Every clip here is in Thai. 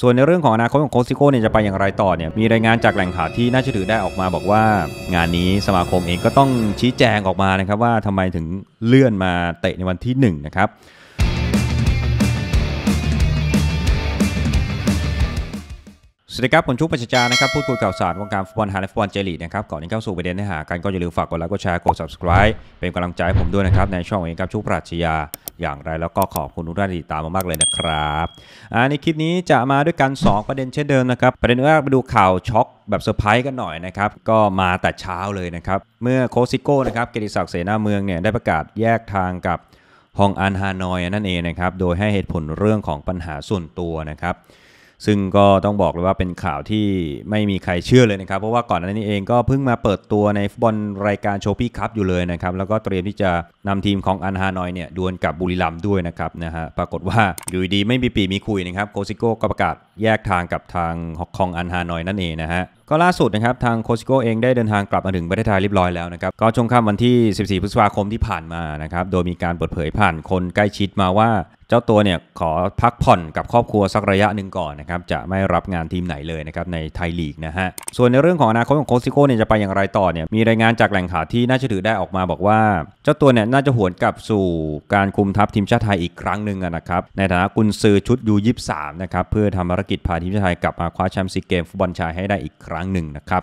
ส่วนในเรื่องของอนาคตของโคซิโก้เนี่ยจะไปอย่างไรต่อเนี่ยมีรายงานจากแหล่งข่าวที่น่าเชื่อถือได้ออกมาบอกว่า งานนี้สมาคมเองก็ต้องชี้แจงออกมานะครับ ว่าทำไมถึงเลื่อนมาเตะในวันที่1นะครับสวัสดีครับผมชุกปัชจานะครับพูดคุยข่าวสารวงการฟุตบอลไทยและฟุตบอลเจลีกนะครับก่อนที่เข้าสู่ประเด็นเนื้อหากันก็อย่าลืมฝากกดไลค์กดแชร์กด subscribe เป็นกำลังใจผมด้วยนะครับในช่องของครับชุกปรัชญาอย่างไร แล้วก็ขอบคุณทุกท่านที่ติดตามมามากเลยนะครับในคลิปนี้จะมาด้วยกัน2ประเด็นเช่นเดิมนะครับประเด็นแรกไปดูข่าวช็อกแบบเซอร์ไพรส์กันหน่อยนะครับก็มาแต่เช้าเลยนะครับเมื่อโคซิโก้นะครับเกติศักดิ์เสนาเมืองเนี่ยได้ประกาศแยกทางกับฮองอันฮานอยนั่นเองนะครับโดยให้เหตุผลเรื่องของปัญหาส่วนตัวนะครับซึ่งก็ต้องบอกเลยว่าเป็นข่าวที่ไม่มีใครเชื่อเลยนะครับ เพราะว่าก่อนหน้านี้เองก็เพิ่งมาเปิดตัวในฟุตบอลรายการโชปี้คัพอยู่เลยนะครับแล้วก็เตรียมที่จะนำทีมของอันฮานอยเนี่ยดวลกับบุรีรัมด้วยนะครับนะฮะปรากฏว่าอยู่ดีไม่มีปีมีคุยนะครับโคซิโก้ก็ประกาศแยกทางกับทางฮอกคองอันฮานอยนั่นเองนะฮะก็ล่าสุดนะครับทางโคซิโก้เองได้เดินทางกลับมาถึงประเทศไทยเรียบร้อยแล้วนะครับ ก็ช่วงค่ำวันที่ 14 พฤษภาคมที่ผ่านมานะครับโดยมีการเปิดเผยผ่านคนใกล้ชิดมาว่าจ้าตัวเนี่ยขอพักผ่อนกับครอบครัวสักระยะหนึ่งก่อนนะครับจะไม่รับงานทีมไหนเลยนะครับในไทยลีกนะฮะส่วนในเรื่องของอนาคตของโคซิโก้เนี่ยจะไปอย่างไรต่อเนี่ยมีรายงานจากแหล่งข่าวที่น่าเชื่อถือได้ออกมาบอกว่า เจ้าตัวเนี่ยน่าจะหวนกลับสู่การคุมทัพทีมชาติไทยอีกครั้งหนึ่งนะครับในฐานะกุนซือชุดยูยีนะครับเพื่อทำภารกิจพาทีมชาติไทยกลับมาคว้าแชมป์ซีเกมฟุตบอลชายให้ได้อีกครั้งหนึ่งนะครับ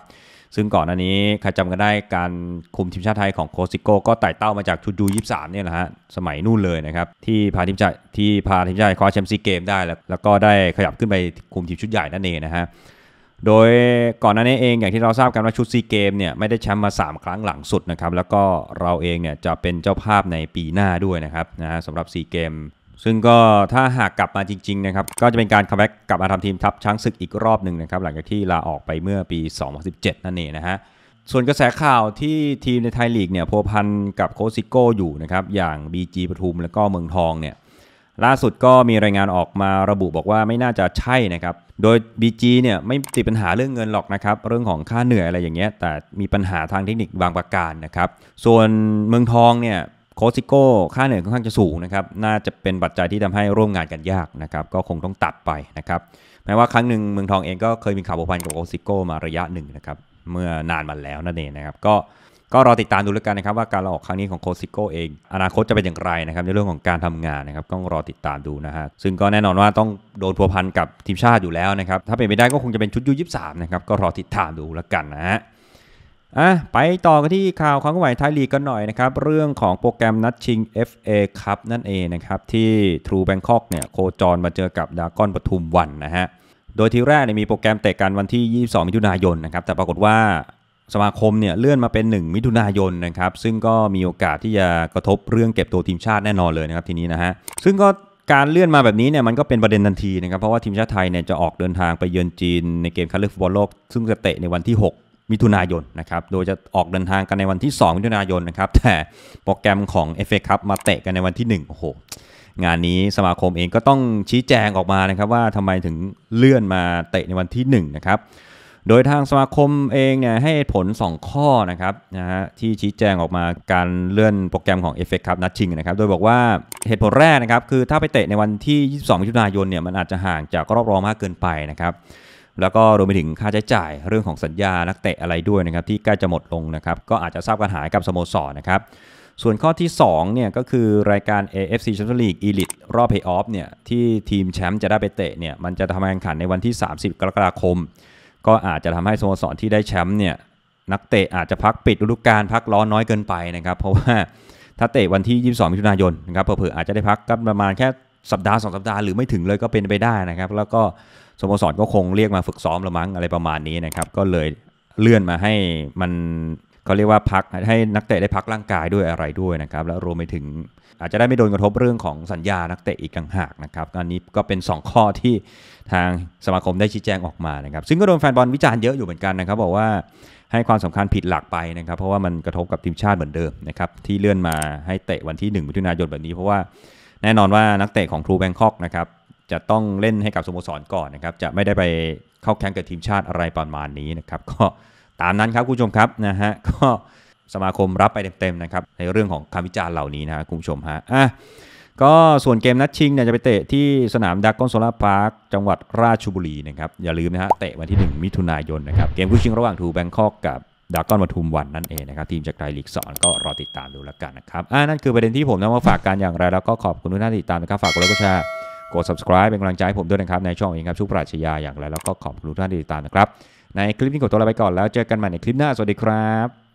ซึ่งก่อนอันนี้ใครจำกันได้การคุมทีมชาติไทยของโคสิโก้ก็ไต่เต้ามาจากชุดูยี่สามเนี่ยแหละฮะสมัยนู่นเลยนะครับที่พาทีมชาติที่พาทีมชาติคว้าแชมป์ซีเกมได้แล้ว แล้วก็ได้ขยับขึ้นไปคุมทีมชุดใหญ่นั่นเองนะฮะโดยก่อนหน้านี้เองอย่างที่เราทราบกันว่าชุดซีเกมเนี่ยไม่ได้แชมป์มา 3 ครั้งหลังสุดนะครับแล้วก็เราเองเนี่ยจะเป็นเจ้าภาพในปีหน้าด้วยนะครับนะฮะสำหรับซีเกมซึ่งก็ถ้าหากกลับมาจริงๆนะครับก็จะเป็นการคัมแบ็กกลับมาทำทีมทัพช้างศึกอีกรอบหนึ่งนะครับหลังจากที่ลาออกไปเมื่อปี 2017 นั่นเองนะฮะส่วนกระแสข่าวที่ทีมในไทยลีกเนี่ยพัวพันกับโคซิโก้อยู่นะครับอย่าง BG ปทุมและก็เมืองทองเนี่ยล่าสุดก็มีรายงานออกมาระบุบอกว่าไม่น่าจะใช่นะครับ โดย BG เนี่ยไม่ติดปัญหาเรื่องเงินหรอกนะครับเรื่องของค่าเหนื่อยอะไรอย่างเงี้ยแต่มีปัญหาทางเทคนิคบางประการนะครับส่วนเมืองทองเนี่ยโคซิโก้ค่าเหนื่อยค่อนข้างจะสูงนะครับน่าจะเป็นปัจจัยที่ทำให้ร่วมงานกันยากนะครับก็คงต้องตัดไปนะครับแม้ว่าครั้งหนึ่งเมืองทองเองก็เคยมีข่าวผูกพันกับโคซิโก้มาระยะหนึ่งนะครับเมื่อนานมาแล้วนั่นเองนะครับก็ก็รอติดตามดูแล้วกันนะครับว่าการลาออกครั้งนี้ของโคซิโก้เอง อนาคตจะเป็นอย่างไรนะครับ ในเรื่องของการทำงานนะครับต้องรอติดตามดูนะฮะซึ่งก็แน่นอนว่าต้องโดนพัวพันกับทีมชาติอยู่แล้วนะครับถ้าเป็นไปได้ก็คงจะเป็นชุดยูยีนะครับก็รอติดตามดูแล้วกันนะฮะอ่ะไปต่อกันที่ข่าวความเคลื่อนไหวไทยลีกกันหน่อยนะครับเรื่องของโปรแกรมนัดชิง FA ครับนั่นเองนะครับที่ทรูแบงคอกเนี่ยโคจรมาเจอกับดากอนปทุมวันนะฮะโดยทีแรกเนี่ยมีโปรแกรมเตะกันวันที่ 22 มิถุนายนนะครับแต่ปรากฏว่าสมาคมเนี่ยเลื่อนมาเป็น 1 มิถุนายนนะครับซึ่งก็มีโอกาสที่จะกระทบเรื่องเก็บตัวทีมชาติแน่นอนเลยนะครับทีนี้นะฮะซึ่งก็การเลื่อนมาแบบนี้เนี่ยมันก็เป็นประเด็นทันทีนะครับเพราะว่าทีมชาติไทยเนี่ยจะออกเดินทางไปเยือนจีนในเกมคัดเลือกฟุตบอลโลกซึ่งจะเตะในวันที่ 6มิถุนายนนะครับ โดยจะออกเดินทางกันในวันที่ 2 มิถุนายนนะครับ แต่โปรแกรมของ FA Cup มาเตะกันในวันที่1โอ้โห งานนี้สมาคมเองก็ต้องชี้แจงออกมานะครับว่าทำไมถึงเลื่อนมาเตะในวันที่1นะครับ โดยทางสมาคมเองเนี่ยให้ผล 2 ข้อนะครับนะฮะที่ชี้แจงออกมาการเลื่อนโปรแกรมของ FA Cup นัดชิงนะครับ โดยบอกว่าเหตุผลแรกนะครับคือถ้าไปเตะในวันที่ 22 มิถุนายนเนี่ยมันอาจจะห่างจากรอบรองมากเกินไปนะครับแล้วก็รวมไปถึงค่าใช้จ่ายเรื่องของสัญญา นักเตะอะไรด้วยนะครับที่ใกล้จะหมดลงนะครับ ก็อาจจะทราบปัญหากับสโมสรนะครับ ส่วนข้อที่2เนี่ยก็คือรายการ AFC Champions League Elite รอบเพย์ออฟเนี่ยที่ทีมแชมป์จะได้ไปเตะเนี่ยมันจะทำการแข่งขันในวันที่ 30 กรกฎาคม ก็อาจจะทำให้สโมสรที่ได้แชมป์เนี่ยนักเตะอาจจะพักปิดฤดูกาลพักร้อนน้อยเกินไปนะครับเพราะว่าถ้าเตะวันที่22มิถุนายนนะครับเผื่ออาจจะได้พักก็ประมาณแค่สัปดาห์ 2 สัปดาห์หรือไม่ถึงเลยก็เป็นไปได้นะครับ แล้วก็สโมสรก็คงเรียกมาฝึกซ้อมละมั้งอะไรประมาณนี้นะครับก็เลยเลื่อนมาให้มันเขาเรียกว่าพักให้นักเตะได้พักร่างกายด้วยอะไรด้วยนะครับแล้วรวมไปถึงอาจจะได้ไม่โดนกระทบเรื่องของสัญญานักเตะอีกกังหากนะครับอันนี้ก็เป็น 2 ข้อที่ทางสมาคมได้ชี้แจงออกมานะครับ ซึ่งก็โดนแฟนบอลวิจารณ์เยอะอยู่เหมือนกันนะครับบอกว่าให้ความสำคัญผิดหลักไปนะครับ เพราะว่ามันกระทบกับทีมชาติเหมือนเดิมนะครับที่เลื่อนมาให้เตะวันที่1มิถุนายนแบบนี้ เพราะว่าแน่นอนว่านักเตะของทรูแบงคอกนะครับจะต้องเล่นให้กับสโมสรก่อนนะครับจะไม่ได้ไปเข้าแข่งกับทีมชาติอะไรประมาณนี้นะครับก็ตามนั้นครับคุณผู้ชมครับนะฮะก็สมาคมรับไปเต็มๆนะครับในเรื่องของคำวิจารณ์เหล่านี้นะครับคุณผู้ชมฮะอ่ะก็ส่วนเกมนัดชิงเนี่ยจะไปเตะที่สนามดักกอนโซล่าพาร์คจังหวัดราชบุรีนะครับอย่าลืมนะฮะเตะวันที่ 1 มิถุนายนนะครับเกมคู่ชิงระหว่างทูแบงคอกกับดักกอนมัทุมวันนั่นเองนะครับทีมจากไทยลีกสองก็รอติดตามดูแล้วกันนะครับอ่านั่นคือประเด็นที่ผมนำมาฝากกันอย่างไรแล้วก็ขอบคุณทุกท่านที่ติดตามนะครับฝากกดไลค์กดแชร์กด subscribe เป็นกำลังใจให้ผมด้วยนะครับ ในช่องเองครับชุบปราชญาอย่างไรแล้วก็ขอบคุณทุกท่านที่ติดตามนะครับ ในคลิปนี้ขอตัวลาไปก่อนแล้วเจอกันใหม่ในคลิปหน้า สวัสดีครับ